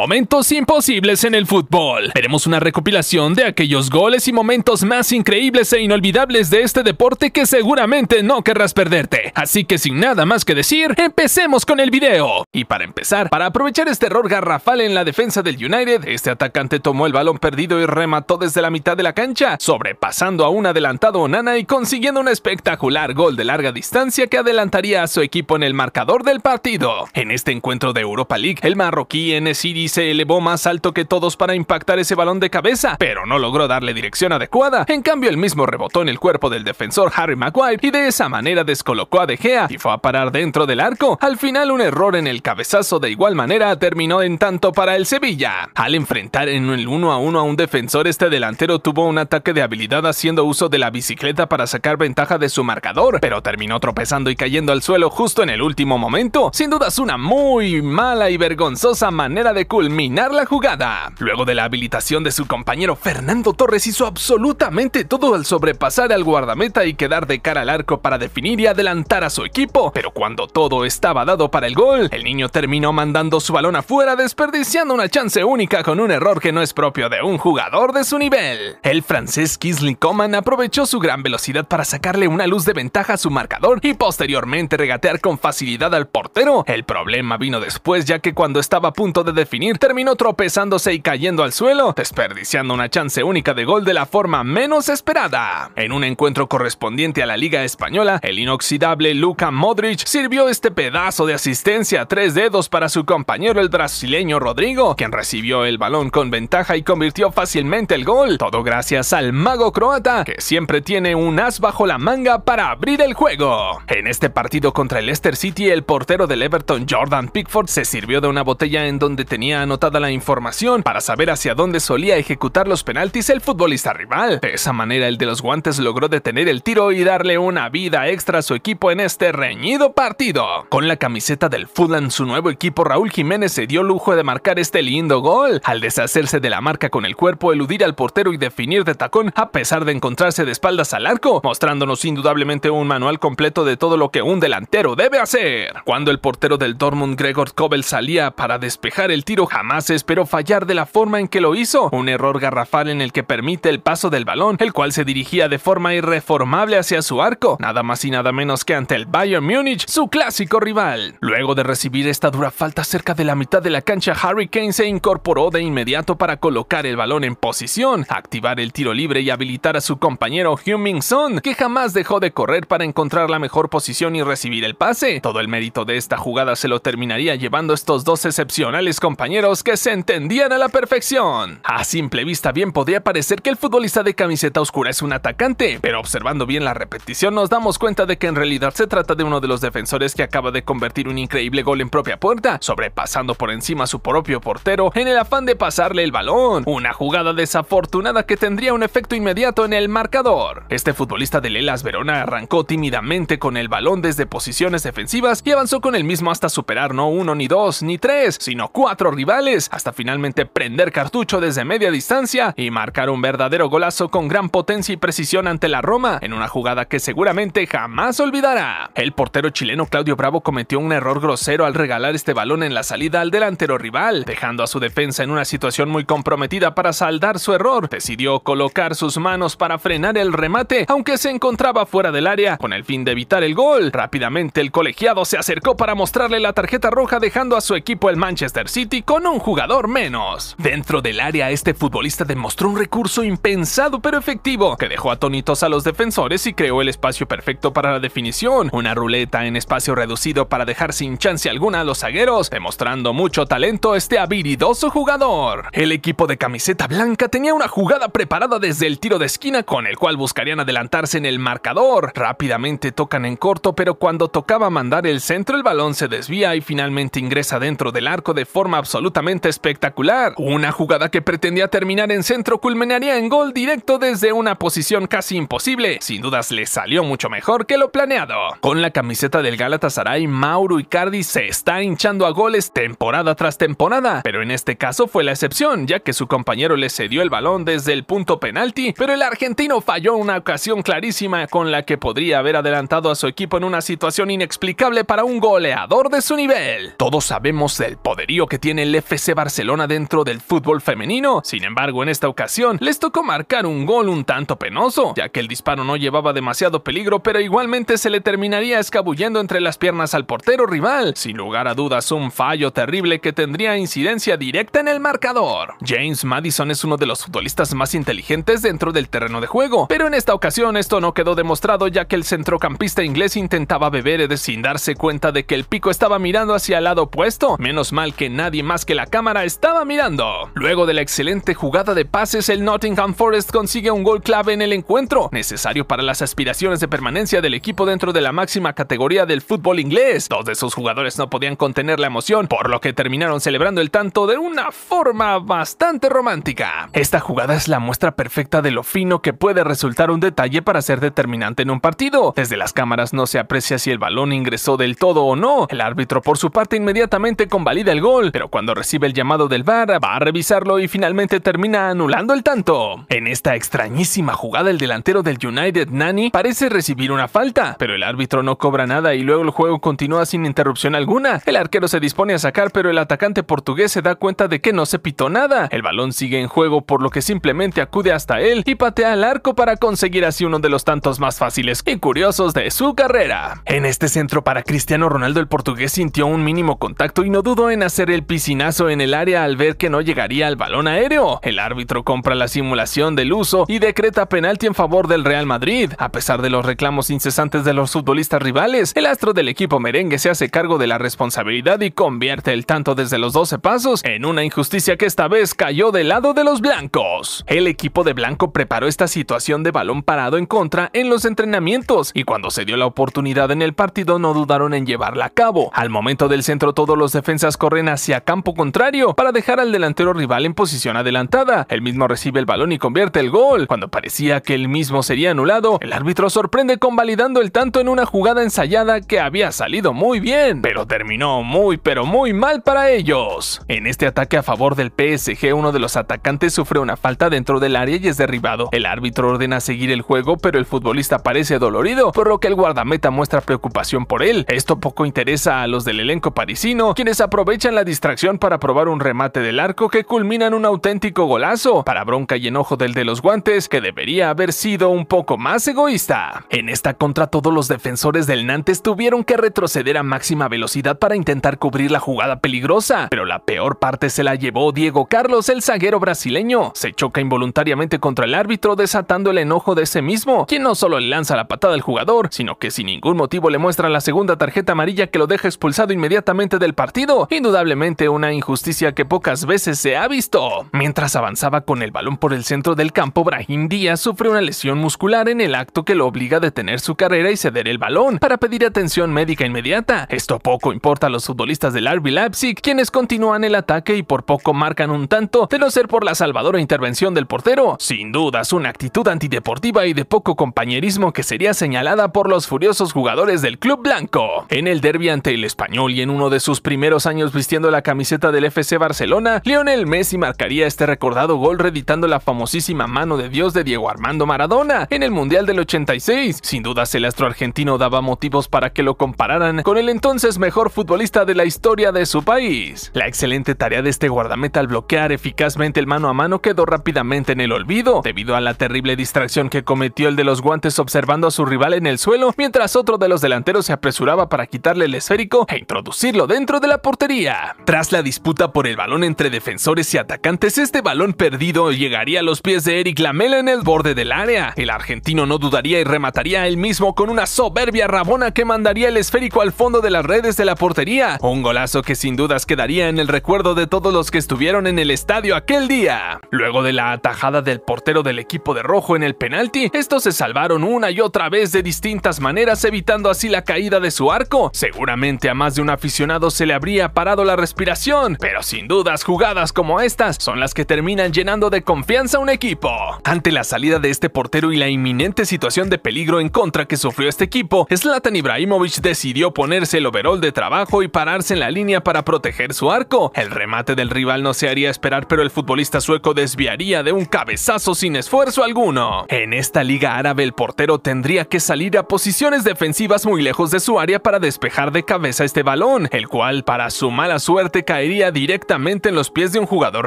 Momentos imposibles en el fútbol. Veremos una recopilación de aquellos goles y momentos más increíbles e inolvidables de este deporte que seguramente no querrás perderte. Así que sin nada más que decir, empecemos con el video. Y para empezar, para aprovechar este error garrafal en la defensa del United, este atacante tomó el balón perdido y remató desde la mitad de la cancha, sobrepasando a un adelantado Onana y consiguiendo un espectacular gol de larga distancia que adelantaría a su equipo en el marcador del partido. En este encuentro de Europa League, el marroquí Esiris se elevó más alto que todos para impactar ese balón de cabeza, pero no logró darle dirección adecuada. En cambio, el mismo rebotó en el cuerpo del defensor Harry Maguire y de esa manera descolocó a De Gea y fue a parar dentro del arco. Al final, un error en el cabezazo de igual manera terminó en tanto para el Sevilla. Al enfrentar en el 1 a 1 a un defensor, este delantero tuvo un ataque de habilidad haciendo uso de la bicicleta para sacar ventaja de su marcador, pero terminó tropezando y cayendo al suelo justo en el último momento. Sin dudas, una muy mala y vergonzosa manera de culminar la jugada. Luego de la habilitación de su compañero Fernando Torres hizo absolutamente todo al sobrepasar al guardameta y quedar de cara al arco para definir y adelantar a su equipo, pero cuando todo estaba dado para el gol, el niño terminó mandando su balón afuera desperdiciando una chance única con un error que no es propio de un jugador de su nivel. El francés Kisling Coman aprovechó su gran velocidad para sacarle una luz de ventaja a su marcador y posteriormente regatear con facilidad al portero. El problema vino después ya que cuando estaba a punto de definir terminó tropezándose y cayendo al suelo, desperdiciando una chance única de gol de la forma menos esperada. En un encuentro correspondiente a la Liga Española, el inoxidable Luka Modric sirvió este pedazo de asistencia a tres dedos para su compañero el brasileño Rodrigo, quien recibió el balón con ventaja y convirtió fácilmente el gol, todo gracias al mago croata, que siempre tiene un as bajo la manga para abrir el juego. En este partido contra el Leicester City, el portero del Everton Jordan Pickford se sirvió de una botella en donde tenía anotada la información para saber hacia dónde solía ejecutar los penaltis el futbolista rival. De esa manera, el de los guantes logró detener el tiro y darle una vida extra a su equipo en este reñido partido. Con la camiseta del Fulham, su nuevo equipo Raúl Jiménez se dio lujo de marcar este lindo gol. Al deshacerse de la marca con el cuerpo, eludir al portero y definir de tacón a pesar de encontrarse de espaldas al arco, mostrándonos indudablemente un manual completo de todo lo que un delantero debe hacer. Cuando el portero del Dortmund Gregor Kobel salía para despejar el tiro jamás esperó fallar de la forma en que lo hizo, un error garrafal en el que permite el paso del balón, el cual se dirigía de forma irreformable hacia su arco, nada más y nada menos que ante el Bayern Múnich, su clásico rival. Luego de recibir esta dura falta cerca de la mitad de la cancha, Harry Kane se incorporó de inmediato para colocar el balón en posición, activar el tiro libre y habilitar a su compañero heung Son, que jamás dejó de correr para encontrar la mejor posición y recibir el pase. Todo el mérito de esta jugada se lo terminaría llevando estos dos excepcionales compañeros que se entendían a la perfección. A simple vista bien podría parecer que el futbolista de camiseta oscura es un atacante, pero observando bien la repetición nos damos cuenta de que en realidad se trata de uno de los defensores que acaba de convertir un increíble gol en propia puerta, sobrepasando por encima a su propio portero en el afán de pasarle el balón, una jugada desafortunada que tendría un efecto inmediato en el marcador. Este futbolista de Lelas Verona arrancó tímidamente con el balón desde posiciones defensivas y avanzó con el mismo hasta superar no uno ni dos ni tres, sino cuatro rivales, hasta finalmente prender cartucho desde media distancia y marcar un verdadero golazo con gran potencia y precisión ante la Roma en una jugada que seguramente jamás olvidará. El portero chileno Claudio Bravo cometió un error grosero al regalar este balón en la salida al delantero rival, dejando a su defensa en una situación muy comprometida para saldar su error. Decidió colocar sus manos para frenar el remate, aunque se encontraba fuera del área con el fin de evitar el gol. Rápidamente el colegiado se acercó para mostrarle la tarjeta roja dejando a su equipo el Manchester City con un jugador menos. Dentro del área, este futbolista demostró un recurso impensado pero efectivo, que dejó atónitos a los defensores y creó el espacio perfecto para la definición, una ruleta en espacio reducido para dejar sin chance alguna a los zagueros, demostrando mucho talento este habilidoso jugador. El equipo de camiseta blanca tenía una jugada preparada desde el tiro de esquina con el cual buscarían adelantarse en el marcador. Rápidamente tocan en corto, pero cuando tocaba mandar el centro el balón se desvía y finalmente ingresa dentro del arco de forma absoluta absolutamente espectacular. Una jugada que pretendía terminar en centro culminaría en gol directo desde una posición casi imposible. Sin dudas le salió mucho mejor que lo planeado. Con la camiseta del Galatasaray, Mauro Icardi se está hinchando a goles temporada tras temporada, pero en este caso fue la excepción, ya que su compañero le cedió el balón desde el punto penalti, pero el argentino falló una ocasión clarísima con la que podría haber adelantado a su equipo en una situación inexplicable para un goleador de su nivel. Todos sabemos el poderío que tiene el FC Barcelona dentro del fútbol femenino. Sin embargo, en esta ocasión les tocó marcar un gol un tanto penoso, ya que el disparo no llevaba demasiado peligro, pero igualmente se le terminaría escabullendo entre las piernas al portero rival. Sin lugar a dudas, un fallo terrible que tendría incidencia directa en el marcador. James Madison es uno de los futbolistas más inteligentes dentro del terreno de juego, pero en esta ocasión esto no quedó demostrado ya que el centrocampista inglés intentaba beber sin darse cuenta de que el pico estaba mirando hacia el lado opuesto. Menos mal que nadie más que la cámara estaba mirando. Luego de la excelente jugada de pases, el Nottingham Forest consigue un gol clave en el encuentro, necesario para las aspiraciones de permanencia del equipo dentro de la máxima categoría del fútbol inglés. Dos de sus jugadores no podían contener la emoción, por lo que terminaron celebrando el tanto de una forma bastante romántica. Esta jugada es la muestra perfecta de lo fino que puede resultar un detalle para ser determinante en un partido. Desde las cámaras no se aprecia si el balón ingresó del todo o no. El árbitro por su parte inmediatamente convalida el gol, pero cuando cuando recibe el llamado del VAR, va a revisarlo y finalmente termina anulando el tanto. En esta extrañísima jugada, el delantero del United, Nani, parece recibir una falta, pero el árbitro no cobra nada y luego el juego continúa sin interrupción alguna. El arquero se dispone a sacar, pero el atacante portugués se da cuenta de que no se pitó nada. El balón sigue en juego, por lo que simplemente acude hasta él y patea al arco para conseguir así uno de los tantos más fáciles y curiosos de su carrera. En este centro para Cristiano Ronaldo, el portugués sintió un mínimo contacto y no dudó en hacer el piso en el área al ver que no llegaría al balón aéreo. El árbitro compra la simulación del uso y decreta penalti en favor del Real Madrid. A pesar de los reclamos incesantes de los futbolistas rivales, el astro del equipo merengue se hace cargo de la responsabilidad y convierte el tanto desde los 12 pasos en una injusticia que esta vez cayó del lado de los blancos. El equipo de blanco preparó esta situación de balón parado en contra en los entrenamientos y cuando se dio la oportunidad en el partido no dudaron en llevarla a cabo. Al momento del centro todos los defensas corren hacia contrario para dejar al delantero rival en posición adelantada. El mismo recibe el balón y convierte el gol. Cuando parecía que el mismo sería anulado, el árbitro sorprende convalidando el tanto en una jugada ensayada que había salido muy bien, pero terminó muy pero muy mal para ellos. En este ataque a favor del PSG, uno de los atacantes sufre una falta dentro del área y es derribado. El árbitro ordena seguir el juego, pero el futbolista parece dolorido, por lo que el guardameta muestra preocupación por él. Esto poco interesa a los del elenco parisino, quienes aprovechan la distracción para probar un remate del arco que culmina en un auténtico golazo, para bronca y enojo del de los guantes, que debería haber sido un poco más egoísta. En esta contra todos los defensores del Nantes tuvieron que retroceder a máxima velocidad para intentar cubrir la jugada peligrosa, pero la peor parte se la llevó Diego Carlos, el zaguero brasileño. Se choca involuntariamente contra el árbitro desatando el enojo de ese mismo, quien no solo lanza la patada al jugador, sino que sin ningún motivo le muestra la segunda tarjeta amarilla que lo deja expulsado inmediatamente del partido, indudablemente un una injusticia que pocas veces se ha visto. Mientras avanzaba con el balón por el centro del campo, Brahim Díaz sufre una lesión muscular en el acto que lo obliga a detener su carrera y ceder el balón para pedir atención médica inmediata. Esto poco importa a los futbolistas del RB Leipzig, quienes continúan el ataque y por poco marcan un tanto de no ser por la salvadora intervención del portero. Sin dudas, una actitud antideportiva y de poco compañerismo que sería señalada por los furiosos jugadores del club blanco. En el derby ante el español y en uno de sus primeros años vistiendo la camiseta del FC Barcelona, Lionel Messi marcaría este recordado gol reeditando la famosísima mano de Dios de Diego Armando Maradona en el Mundial del 86. Sin dudas, el astro argentino daba motivos para que lo compararan con el entonces mejor futbolista de la historia de su país. La excelente tarea de este guardameta al bloquear eficazmente el mano a mano quedó rápidamente en el olvido, debido a la terrible distracción que cometió el de los guantes observando a su rival en el suelo, mientras otro de los delanteros se apresuraba para quitarle el esférico e introducirlo dentro de la portería. Tras la disputa por el balón entre defensores y atacantes, este balón perdido llegaría a los pies de Eric Lamela en el borde del área. El argentino no dudaría y remataría él mismo con una soberbia rabona que mandaría el esférico al fondo de las redes de la portería. Un golazo que sin dudas quedaría en el recuerdo de todos los que estuvieron en el estadio aquel día. Luego de la atajada del portero del equipo de rojo en el penalti, estos se salvaron una y otra vez de distintas maneras, evitando así la caída de su arco. Seguramente a más de un aficionado se le habría parado la respiración pero sin dudas jugadas como estas son las que terminan llenando de confianza a un equipo. Ante la salida de este portero y la inminente situación de peligro en contra que sufrió este equipo, Zlatan Ibrahimovic decidió ponerse el overall de trabajo y pararse en la línea para proteger su arco. El remate del rival no se haría esperar, pero el futbolista sueco desviaría de un cabezazo sin esfuerzo alguno. En esta liga árabe el portero tendría que salir a posiciones defensivas muy lejos de su área para despejar de cabeza este balón, el cual para su mala suerte caería directamente en los pies de un jugador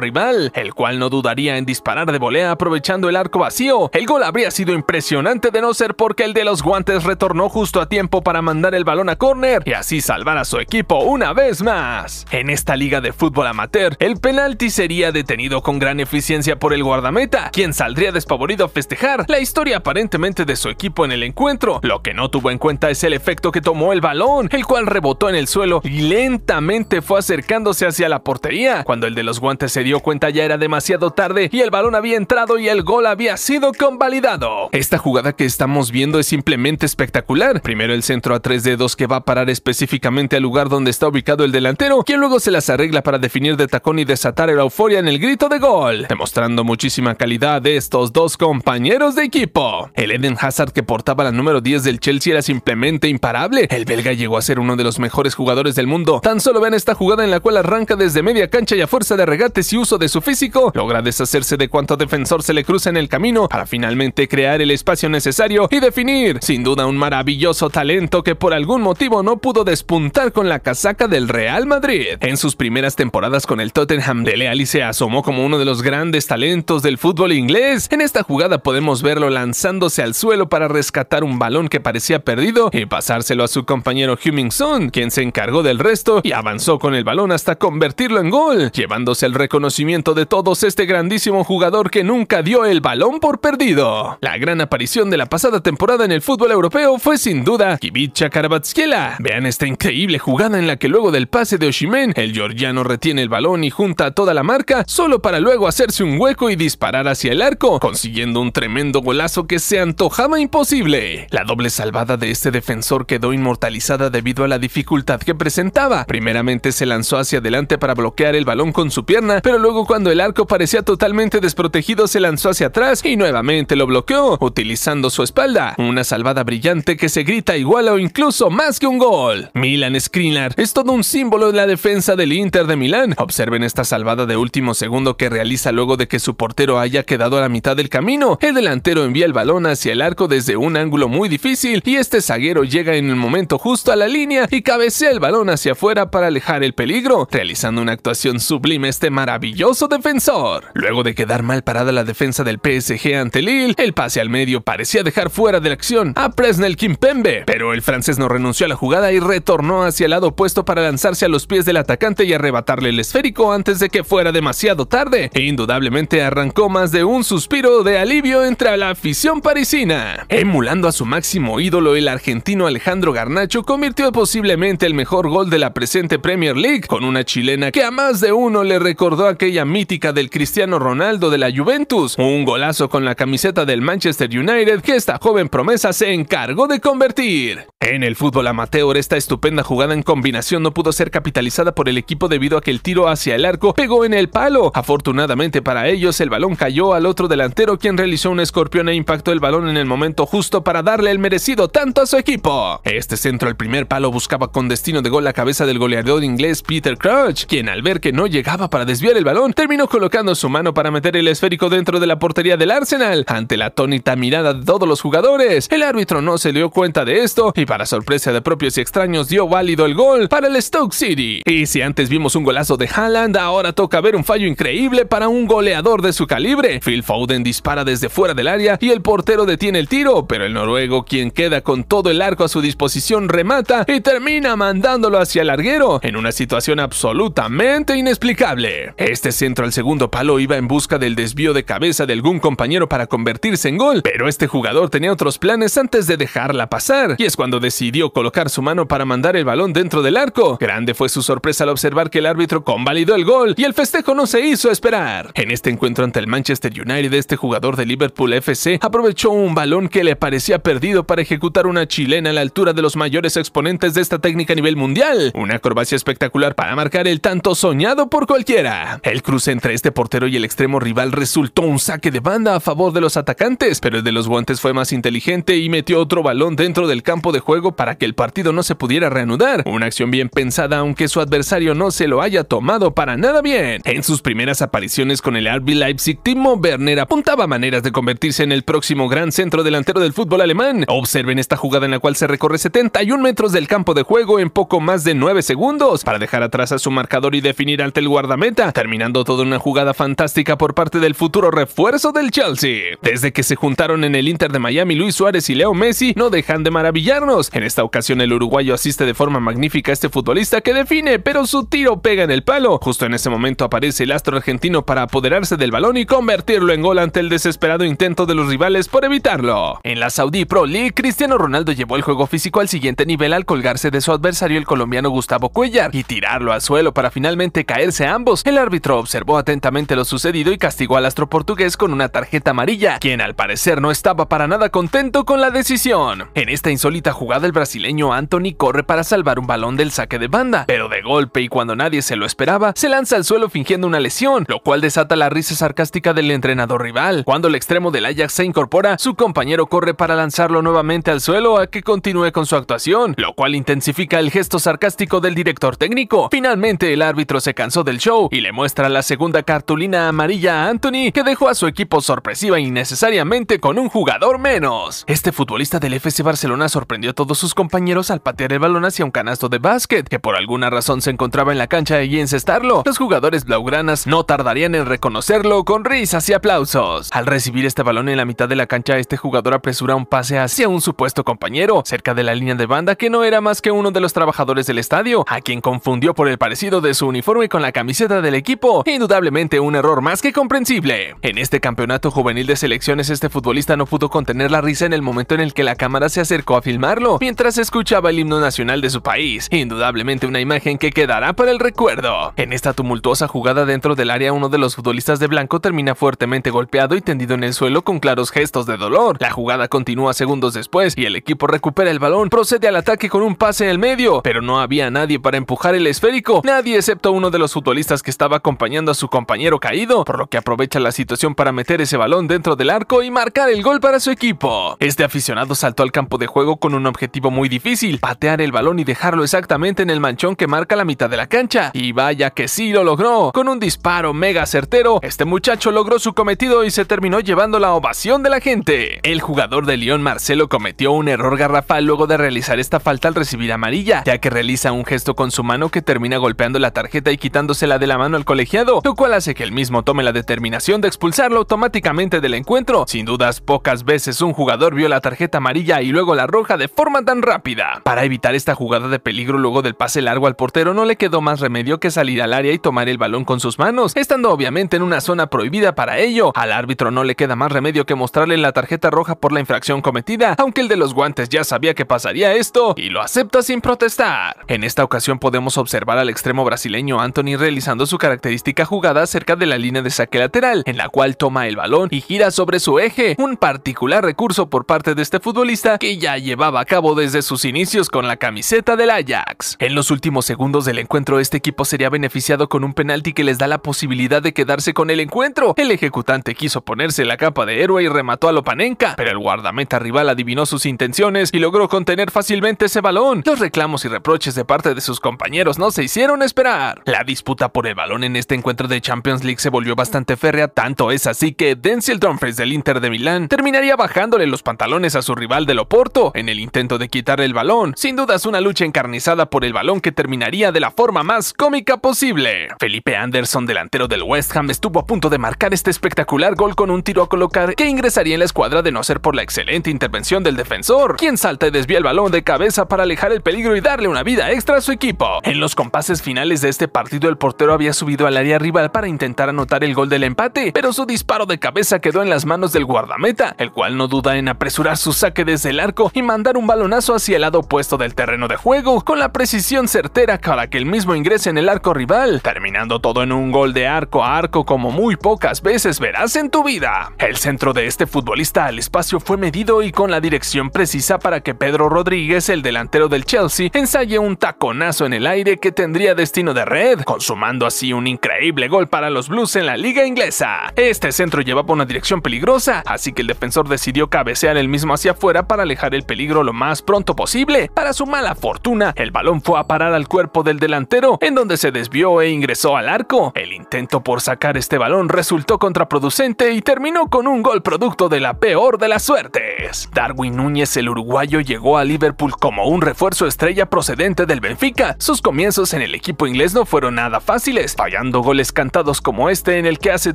rival, el cual no dudaría en disparar de volea aprovechando el arco vacío. El gol habría sido impresionante de no ser porque el de los guantes retornó justo a tiempo para mandar el balón a córner y así salvar a su equipo una vez más. En esta liga de fútbol amateur, el penalti sería detenido con gran eficiencia por el guardameta, quien saldría despavorido a festejar la historia aparentemente de su equipo en el encuentro. Lo que no tuvo en cuenta es el efecto que tomó el balón, el cual rebotó en el suelo y lentamente fue acercándose hacia la portería. Cuando el de los guantes se dio cuenta ya era demasiado tarde y el balón había entrado y el gol había sido convalidado. Esta jugada que estamos viendo es simplemente espectacular. Primero el centro a tres dedos que va a parar específicamente al lugar donde está ubicado el delantero, quien luego se las arregla para definir de tacón y desatar la euforia en el grito de gol, demostrando muchísima calidad de estos dos compañeros de equipo. El Eden Hazard que portaba la número 10 del Chelsea era simplemente imparable. El belga llegó a ser uno de los mejores jugadores del mundo. Tan solo ven esta jugada en la cual la arranca desde media cancha y a fuerza de regates y uso de su físico, logra deshacerse de cuanto defensor se le cruza en el camino para finalmente crear el espacio necesario y definir, sin duda un maravilloso talento que por algún motivo no pudo despuntar con la casaca del Real Madrid. En sus primeras temporadas con el Tottenham, Dele y se asomó como uno de los grandes talentos del fútbol inglés. En esta jugada podemos verlo lanzándose al suelo para rescatar un balón que parecía perdido y pasárselo a su compañero Hummingson, quien se encargó del resto y avanzó con el balón hasta convertirlo en gol, llevándose el reconocimiento de todos este grandísimo jugador que nunca dio el balón por perdido. La gran aparición de la pasada temporada en el fútbol europeo fue sin duda Kibicha Karabatskiela. Vean esta increíble jugada en la que luego del pase de Oshimen, el georgiano retiene el balón y junta a toda la marca solo para luego hacerse un hueco y disparar hacia el arco, consiguiendo un tremendo golazo que se antojaba imposible. La doble salvada de este defensor quedó inmortalizada debido a la dificultad que presentaba. Primeramente se lanzó hacia delante para bloquear el balón con su pierna, pero luego cuando el arco parecía totalmente desprotegido se lanzó hacia atrás y nuevamente lo bloqueó, utilizando su espalda. Una salvada brillante que se grita igual o incluso más que un gol. Milan Skriniar es todo un símbolo de la defensa del Inter de Milán. Observen esta salvada de último segundo que realiza luego de que su portero haya quedado a la mitad del camino. El delantero envía el balón hacia el arco desde un ángulo muy difícil y este zaguero llega en el momento justo a la línea y cabecea el balón hacia afuera para alejar el peligro realizando una actuación sublime este maravilloso defensor. Luego de quedar mal parada la defensa del PSG ante Lille, el pase al medio parecía dejar fuera de la acción a Presnel Kimpembe, pero el francés no renunció a la jugada y retornó hacia el lado opuesto para lanzarse a los pies del atacante y arrebatarle el esférico antes de que fuera demasiado tarde, e indudablemente arrancó más de un suspiro de alivio entre la afición parisina. Emulando a su máximo ídolo, el argentino Alejandro Garnacho convirtió posiblemente el mejor gol de la presente Premier League con una chilena que a más de uno le recordó aquella mítica del Cristiano Ronaldo de la Juventus, un golazo con la camiseta del Manchester United que esta joven promesa se encargó de convertir. En el fútbol amateur esta estupenda jugada en combinación no pudo ser capitalizada por el equipo debido a que el tiro hacia el arco pegó en el palo. Afortunadamente para ellos el balón cayó al otro delantero quien realizó un escorpión e impactó el balón en el momento justo para darle el merecido tanto a su equipo. Este centro al primer palo buscaba con destino de gol la cabeza del goleador inglés Peter Crouch quien al ver que no llegaba para desviar el balón, terminó colocando su mano para meter el esférico dentro de la portería del Arsenal. Ante la atónita mirada de todos los jugadores, el árbitro no se dio cuenta de esto y para sorpresa de propios y extraños dio válido el gol para el Stoke City. Y si antes vimos un golazo de Haaland, ahora toca ver un fallo increíble para un goleador de su calibre. Phil Foden dispara desde fuera del área y el portero detiene el tiro, pero el noruego, quien queda con todo el arco a su disposición, remata y termina mandándolo hacia el larguero en una situación absoluta absolutamente inexplicable. Este centro al segundo palo iba en busca del desvío de cabeza de algún compañero para convertirse en gol, pero este jugador tenía otros planes antes de dejarla pasar, y es cuando decidió colocar su mano para mandar el balón dentro del arco. Grande fue su sorpresa al observar que el árbitro convalidó el gol y el festejo no se hizo esperar. En este encuentro ante el Manchester United, este jugador de Liverpool FC aprovechó un balón que le parecía perdido para ejecutar una chilena a la altura de los mayores exponentes de esta técnica a nivel mundial. Una acrobacia espectacular para marcar el tanto soñado por cualquiera. El cruce entre este portero y el extremo rival resultó un saque de banda a favor de los atacantes, pero el de los guantes fue más inteligente y metió otro balón dentro del campo de juego para que el partido no se pudiera reanudar. Una acción bien pensada aunque su adversario no se lo haya tomado para nada bien. En sus primeras apariciones con el RB Leipzig, Timo Werner apuntaba maneras de convertirse en el próximo gran centro delantero del fútbol alemán. Observen esta jugada en la cual se recorre 71 metros del campo de juego en poco más de 9 segundos para dejar atrás a su marcador y definir ante el guardameta, terminando toda una jugada fantástica por parte del futuro refuerzo del Chelsea. Desde que se juntaron en el Inter de Miami Luis Suárez y Leo Messi, no dejan de maravillarnos. En esta ocasión el uruguayo asiste de forma magnífica a este futbolista que define, pero su tiro pega en el palo. Justo en ese momento aparece el astro argentino para apoderarse del balón y convertirlo en gol ante el desesperado intento de los rivales por evitarlo. En la Saudi Pro League, Cristiano Ronaldo llevó el juego físico al siguiente nivel al colgarse de su adversario el colombiano Gustavo Cuellar y tirarlo a suelo para finalmente caerse ambos, el árbitro observó atentamente lo sucedido y castigó al astro portugués con una tarjeta amarilla, quien al parecer no estaba para nada contento con la decisión. En esta insólita jugada el brasileño Anthony corre para salvar un balón del saque de banda, pero de golpe y cuando nadie se lo esperaba, se lanza al suelo fingiendo una lesión, lo cual desata la risa sarcástica del entrenador rival. Cuando el extremo del Ajax se incorpora, su compañero corre para lanzarlo nuevamente al suelo a que continúe con su actuación, lo cual intensifica el gesto sarcástico del director técnico el árbitro se cansó del show y le muestra la segunda cartulina amarilla a Anthony que dejó a su equipo sorpresiva innecesariamente con un jugador menos. Este futbolista del FC Barcelona sorprendió a todos sus compañeros al patear el balón hacia un canasto de básquet que por alguna razón se encontraba en la cancha y encestarlo. Los jugadores blaugranas no tardarían en reconocerlo con risas y aplausos. Al recibir este balón en la mitad de la cancha este jugador apresura un pase hacia un supuesto compañero cerca de la línea de banda que no era más que uno de los trabajadores del estadio a quien confundió por el parecido de su uniforme con la camiseta del equipo, indudablemente un error más que comprensible. En este campeonato juvenil de selecciones este futbolista no pudo contener la risa en el momento en el que la cámara se acercó a filmarlo, mientras escuchaba el himno nacional de su país, indudablemente una imagen que quedará para el recuerdo. En esta tumultuosa jugada dentro del área uno de los futbolistas de blanco termina fuertemente golpeado y tendido en el suelo con claros gestos de dolor. La jugada continúa segundos después y el equipo recupera el balón, procede al ataque con un pase en el medio, pero no había nadie para empujar el esférico nadie excepto uno de los futbolistas que estaba acompañando a su compañero caído, por lo que aprovecha la situación para meter ese balón dentro del arco y marcar el gol para su equipo. Este aficionado saltó al campo de juego con un objetivo muy difícil, patear el balón y dejarlo exactamente en el manchón que marca la mitad de la cancha. Y vaya que sí lo logró, con un disparo mega certero, este muchacho logró su cometido y se terminó llevando la ovación de la gente. El jugador de León Marcelo cometió un error garrafal luego de realizar esta falta al recibir amarilla, ya que realiza un gesto con su mano que termina golpeando la tarjeta y quitándosela de la mano al colegiado, lo cual hace que el mismo tome la determinación de expulsarlo automáticamente del encuentro. Sin dudas, pocas veces un jugador vio la tarjeta amarilla y luego la roja de forma tan rápida. Para evitar esta jugada de peligro luego del pase largo al portero, no le quedó más remedio que salir al área y tomar el balón con sus manos, estando obviamente en una zona prohibida para ello. Al árbitro no le queda más remedio que mostrarle la tarjeta roja por la infracción cometida, aunque el de los guantes ya sabía que pasaría esto y lo acepta sin protestar. En esta ocasión podemos observar al extremo brasileño Anthony realizando su característica jugada cerca de la línea de saque lateral, en la cual toma el balón y gira sobre su eje, un particular recurso por parte de este futbolista que ya llevaba a cabo desde sus inicios con la camiseta del Ajax. En los últimos segundos del encuentro este equipo sería beneficiado con un penalti que les da la posibilidad de quedarse con el encuentro. El ejecutante quiso ponerse la capa de héroe y remató a Lopanenka, pero el guardameta rival adivinó sus intenciones y logró contener fácilmente ese balón. Los reclamos y reproches de parte de sus compañeros no se hicieron esperar. La disputa por el balón en este encuentro de Champions League se volvió bastante férrea, tanto es así que Denzel Dumfries del Inter de Milán terminaría bajándole los pantalones a su rival del Oporto en el intento de quitar el balón. Sin dudas una lucha encarnizada por el balón que terminaría de la forma más cómica posible. Felipe Anderson, delantero del West Ham, estuvo a punto de marcar este espectacular gol con un tiro a colocar que ingresaría en la escuadra de no ser por la excelente intervención del defensor, quien salta y desvía el balón de cabeza para alejar el peligro y darle una vida extra a su equipo. En los compases finales de este partido el portero había subido al área rival para intentar anotar el gol del empate, pero su disparo de cabeza quedó en las manos del guardameta, el cual no duda en apresurar su saque desde el arco y mandar un balonazo hacia el lado opuesto del terreno de juego, con la precisión certera para que el mismo ingrese en el arco rival, terminando todo en un gol de arco a arco como muy pocas veces verás en tu vida. El centro de este futbolista al espacio fue medido y con la dirección precisa para que Pedro Rodríguez, el delantero del Chelsea, ensaye un taconazo en el aire que tendría destino de red, consumando así un increíble gol para los Blues en la liga inglesa. Este centro llevaba una dirección peligrosa, así que el defensor decidió cabecear el mismo hacia afuera para alejar el peligro lo más pronto posible. Para su mala fortuna, el balón fue a parar al cuerpo del delantero, en donde se desvió e ingresó al arco. El intento por sacar este balón resultó contraproducente y terminó con un gol producto de la peor de las suertes. Darwin Núñez, el uruguayo, llegó a Liverpool como un refuerzo estrella procedente del Benfica. Sus comienzos en el equipo inglés no fueron nada fáciles, fallando goles cantados como este en el que hace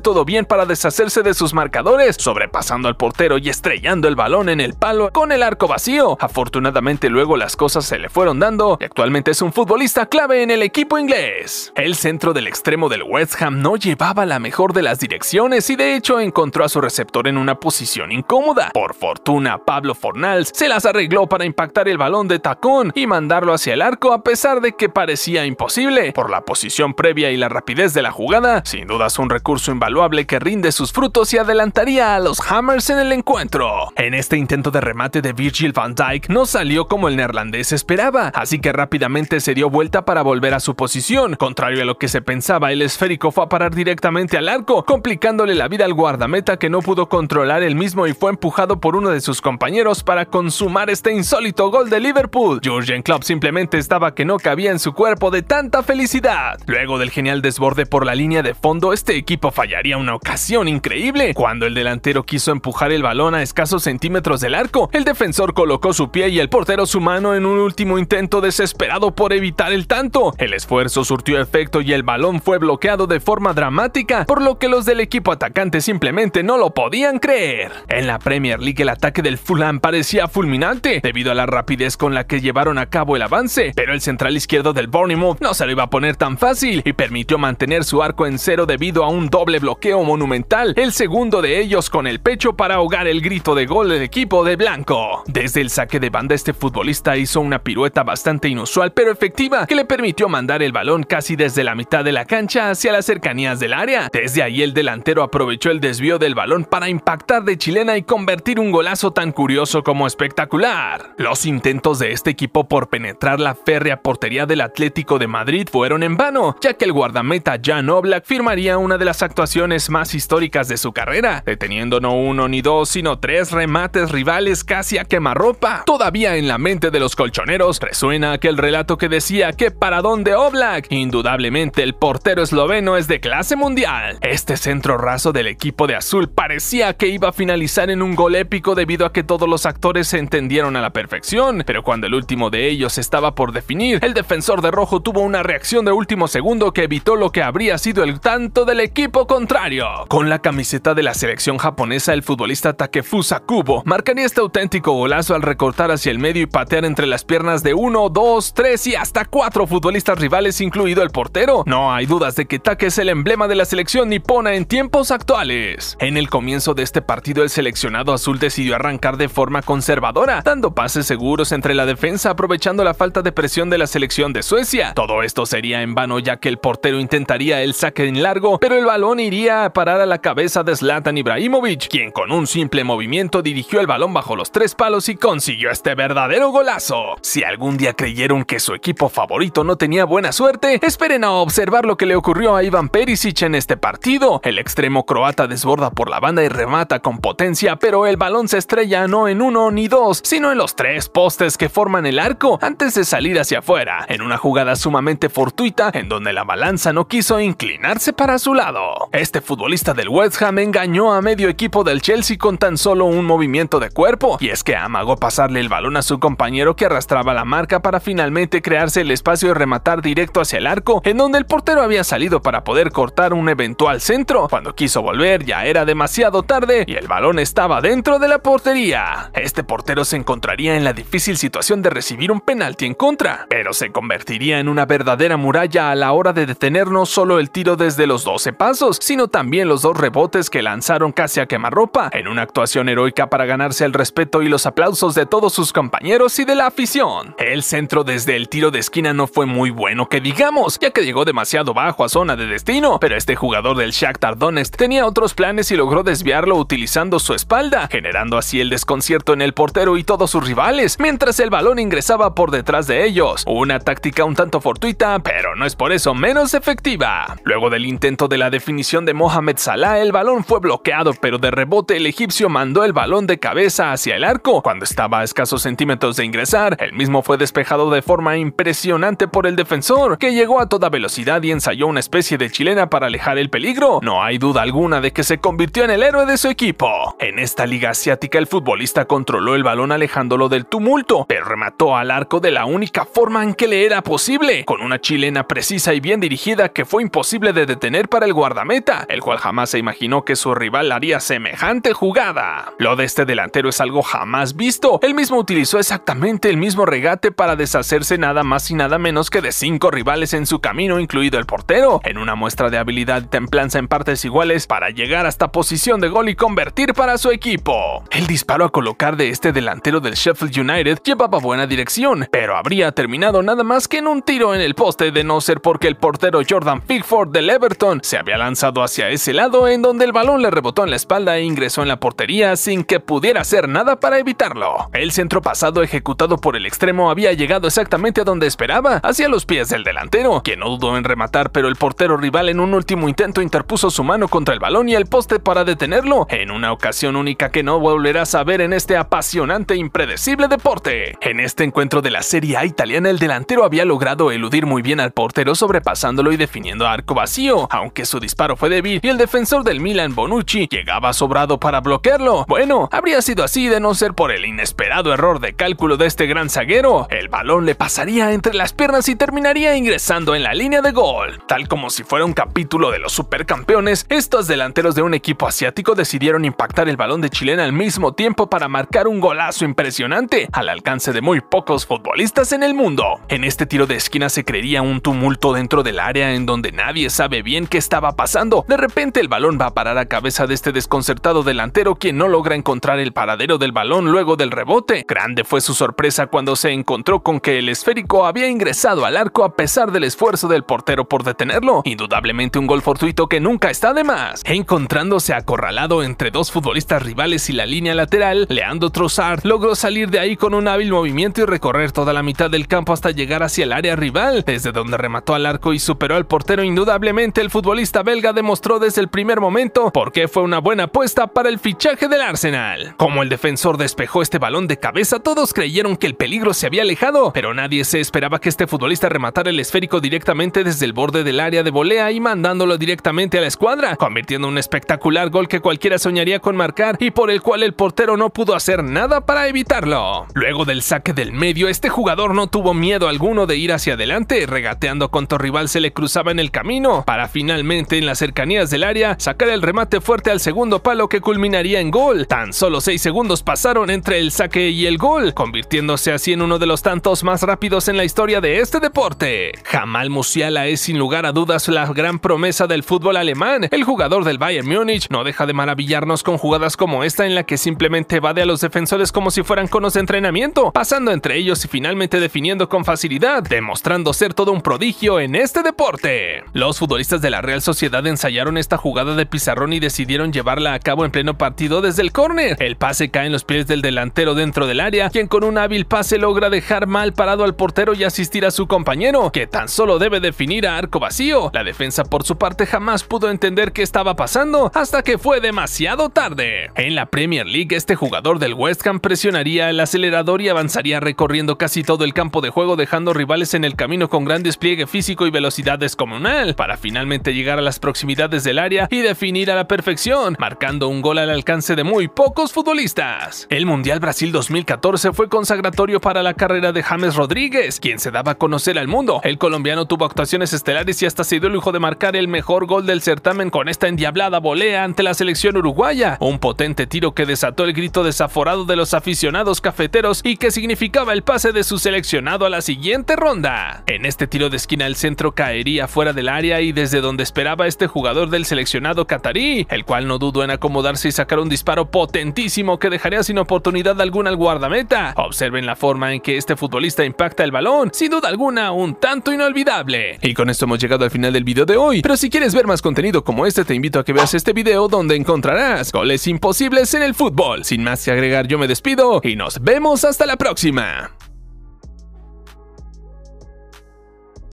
todo bien para deshacerse de sus marcadores, sobrepasando al portero y estrellando el balón en el palo con el arco vacío. Afortunadamente luego las cosas se le fueron dando y actualmente es un futbolista clave en el equipo inglés. El centro del extremo del West Ham no llevaba la mejor de las direcciones y de hecho encontró a su receptor en una posición incómoda. Por fortuna, Pablo Fornals se las arregló para impactar el balón de tacón y mandarlo hacia el arco a pesar de que parecía imposible posible. Por la posición previa y la rapidez de la jugada, sin duda es un recurso invaluable que rinde sus frutos y adelantaría a los Hammers en el encuentro. En este intento de remate de Virgil van Dijk no salió como el neerlandés esperaba, así que rápidamente se dio vuelta para volver a su posición. Contrario a lo que se pensaba, el esférico fue a parar directamente al arco, complicándole la vida al guardameta que no pudo controlar el mismo y fue empujado por uno de sus compañeros para consumar este insólito gol de Liverpool. Jurgen Klopp simplemente estaba que no cabía en su cuerpo de tanta felicidad. Luego del genial desborde por la línea de fondo, este equipo fallaría una ocasión increíble. Cuando el delantero quiso empujar el balón a escasos centímetros del arco, el defensor colocó su pie y el portero su mano en un último intento desesperado por evitar el tanto. El esfuerzo surtió efecto y el balón fue bloqueado de forma dramática, por lo que los del equipo atacante simplemente no lo podían creer. En la Premier League el ataque del Fulham parecía fulminante, debido a la rapidez con la que llevaron a cabo el avance, pero el central izquierdo del Bournemouth no se lo iba a poner tan fácil y permitió mantener su arco en cero debido a un doble bloqueo monumental, el segundo de ellos con el pecho para ahogar el grito de gol del equipo de blanco. Desde el saque de banda este futbolista hizo una pirueta bastante inusual pero efectiva que le permitió mandar el balón casi desde la mitad de la cancha hacia las cercanías del área. Desde ahí el delantero aprovechó el desvío del balón para impactar de chilena y convertir un golazo tan curioso como espectacular. Los intentos de este equipo por penetrar la férrea portería del Atlético de Madrid fueron en vano, ya que el guardameta Jan Oblak firmaría una de las actuaciones más históricas de su carrera, deteniendo no uno ni dos, sino tres remates rivales casi a quemarropa. Todavía en la mente de los colchoneros resuena aquel relato que decía que para dónde Oblak, indudablemente el portero esloveno es de clase mundial. Este centro raso del equipo de azul parecía que iba a finalizar en un gol épico debido a que todos los actores se entendieron a la perfección, pero cuando el último de ellos estaba por definir, el defensor de rojo tuvo una reacción de último segundo que evitó lo que habría sido el tanto del equipo contrario. Con la camiseta de la selección japonesa, el futbolista Takefusa Kubo marcaría este auténtico golazo al recortar hacia el medio y patear entre las piernas de uno, dos, tres y hasta cuatro futbolistas rivales, incluido el portero. No hay dudas de que Take es el emblema de la selección nipona en tiempos actuales. En el comienzo de este partido, el seleccionado azul decidió arrancar de forma conservadora, dando pases seguros entre la defensa aprovechando la falta de presión de la selección de Suecia. Todo esto sería en vano ya que el portero intentaría el saque en largo, pero el balón iría a parar a la cabeza de Zlatan Ibrahimovic, quien con un simple movimiento dirigió el balón bajo los tres palos y consiguió este verdadero golazo. Si algún día creyeron que su equipo favorito no tenía buena suerte, esperen a observar lo que le ocurrió a Ivan Perisic en este partido. El extremo croata desborda por la banda y remata con potencia, pero el balón se estrella no en uno ni dos, sino en los tres postes que forman el arco antes de salir hacia afuera. En una jugada suya sumamente fortuita en donde la balanza no quiso inclinarse para su lado. Este futbolista del West Ham engañó a medio equipo del Chelsea con tan solo un movimiento de cuerpo, y es que amagó pasarle el balón a su compañero que arrastraba la marca para finalmente crearse el espacio y rematar directo hacia el arco, en donde el portero había salido para poder cortar un eventual centro. Cuando quiso volver ya era demasiado tarde y el balón estaba dentro de la portería. Este portero se encontraría en la difícil situación de recibir un penalti en contra, pero se convertiría en una verdadera muralla a la hora de detener no solo el tiro desde los 12 pasos, sino también los dos rebotes que lanzaron casi a quemarropa, en una actuación heroica para ganarse el respeto y los aplausos de todos sus compañeros y de la afición. El centro desde el tiro de esquina no fue muy bueno que digamos, ya que llegó demasiado bajo a zona de destino, pero este jugador del Shakhtar Tardones tenía otros planes y logró desviarlo utilizando su espalda, generando así el desconcierto en el portero y todos sus rivales, mientras el balón ingresaba por detrás de ellos. Una táctica un tanto fortuita, pero no es por eso menos efectiva. Luego del intento de la definición de Mohamed Salah, el balón fue bloqueado, pero de rebote el egipcio mandó el balón de cabeza hacia el arco. Cuando estaba a escasos centímetros de ingresar, el mismo fue despejado de forma impresionante por el defensor, que llegó a toda velocidad y ensayó una especie de chilena para alejar el peligro. No hay duda alguna de que se convirtió en el héroe de su equipo. En esta liga asiática, el futbolista controló el balón alejándolo del tumulto, pero remató al arco de la única forma en que le era posible con una chilena precisa y bien dirigida que fue imposible de detener para el guardameta, el cual jamás se imaginó que su rival haría semejante jugada. Lo de este delantero es algo jamás visto, él mismo utilizó exactamente el mismo regate para deshacerse nada más y nada menos que de cinco rivales en su camino, incluido el portero, en una muestra de habilidad y templanza en partes iguales para llegar hasta posición de gol y convertir para su equipo. El disparo a colocar de este delantero del Sheffield United llevaba buena dirección, pero habría terminado nada más que en un tiro en el poste de no ser porque el portero Jordan Pickford del Everton se había lanzado hacia ese lado en donde el balón le rebotó en la espalda e ingresó en la portería sin que pudiera hacer nada para evitarlo. El centro pasado ejecutado por el extremo había llegado exactamente a donde esperaba, hacia los pies del delantero, que no dudó en rematar pero el portero rival en un último intento interpuso su mano contra el balón y el poste para detenerlo, en una ocasión única que no volverás a ver en este apasionante e impredecible deporte. En este encuentro de la Serie A italiana el delantero había logrado el eludir muy bien al portero sobrepasándolo y definiendo arco vacío, aunque su disparo fue débil y el defensor del Milan Bonucci llegaba sobrado para bloquearlo. Bueno, habría sido así de no ser por el inesperado error de cálculo de este gran zaguero. El balón le pasaría entre las piernas y terminaría ingresando en la línea de gol. Tal como si fuera un capítulo de los supercampeones, estos delanteros de un equipo asiático decidieron impactar el balón de chilena al mismo tiempo para marcar un golazo impresionante al alcance de muy pocos futbolistas en el mundo. En este tiro de esquina se creería un tumulto dentro del área en donde nadie sabe bien qué estaba pasando. De repente el balón va a parar a cabeza de este desconcertado delantero quien no logra encontrar el paradero del balón luego del rebote. Grande fue su sorpresa cuando se encontró con que el esférico había ingresado al arco a pesar del esfuerzo del portero por detenerlo. Indudablemente un gol fortuito que nunca está de más. Encontrándose acorralado entre dos futbolistas rivales y la línea lateral, Leandro Trossard logró salir de ahí con un hábil movimiento y recorrer toda la mitad del campo hasta llegar hacia el área rival desde donde remató al arco y superó al portero indudablemente, el futbolista belga demostró desde el primer momento por qué fue una buena apuesta para el fichaje del Arsenal. Como el defensor despejó este balón de cabeza, todos creyeron que el peligro se había alejado, pero nadie se esperaba que este futbolista rematara el esférico directamente desde el borde del área de volea y mandándolo directamente a la escuadra, convirtiendo un espectacular gol que cualquiera soñaría con marcar y por el cual el portero no pudo hacer nada para evitarlo. Luego del saque del medio, este jugador no tuvo miedo alguno de ir hacia adelante, regateando cuánto rival se le cruzaba en el camino, para finalmente en las cercanías del área sacar el remate fuerte al segundo palo que culminaría en gol. Tan solo seis segundos pasaron entre el saque y el gol, convirtiéndose así en uno de los tantos más rápidos en la historia de este deporte. Jamal Musiala es sin lugar a dudas la gran promesa del fútbol alemán. El jugador del Bayern Múnich no deja de maravillarnos con jugadas como esta en la que simplemente evade a los defensores como si fueran conos de entrenamiento, pasando entre ellos y finalmente definiendo con facilidad, demostrando ser todo un prodigio en este deporte. Los futbolistas de la Real Sociedad ensayaron esta jugada de pizarrón y decidieron llevarla a cabo en pleno partido desde el córner. El pase cae en los pies del delantero dentro del área, quien con un hábil pase logra dejar mal parado al portero y asistir a su compañero, que tan solo debe definir a arco vacío. La defensa por su parte jamás pudo entender qué estaba pasando hasta que fue demasiado tarde. En la Premier League este jugador del West Ham presionaría el acelerador y avanzaría recorriendo casi todo el campo de juego dejando rivales en el camino con gran despliegue físico y velocidad descomunal, para finalmente llegar a las proximidades del área y definir a la perfección, marcando un gol al alcance de muy pocos futbolistas. El Mundial Brasil 2014 fue consagratorio para la carrera de James Rodríguez, quien se daba a conocer al mundo. El colombiano tuvo actuaciones estelares y hasta se dio el lujo de marcar el mejor gol del certamen con esta endiablada volea ante la selección uruguaya, un potente tiro que desató el grito desaforado de los aficionados cafeteros y que significaba el pase de su seleccionado a la siguiente ronda. En este tiro de esquina el centro caería fuera del área y desde donde esperaba este jugador del seleccionado catarí, el cual no dudó en acomodarse y sacar un disparo potentísimo que dejaría sin oportunidad alguna al guardameta. Observen la forma en que este futbolista impacta el balón, sin duda alguna un tanto inolvidable. Y con esto hemos llegado al final del video de hoy, pero si quieres ver más contenido como este te invito a que veas este video donde encontrarás goles imposibles en el fútbol. Sin más que agregar yo me despido y nos vemos hasta la próxima.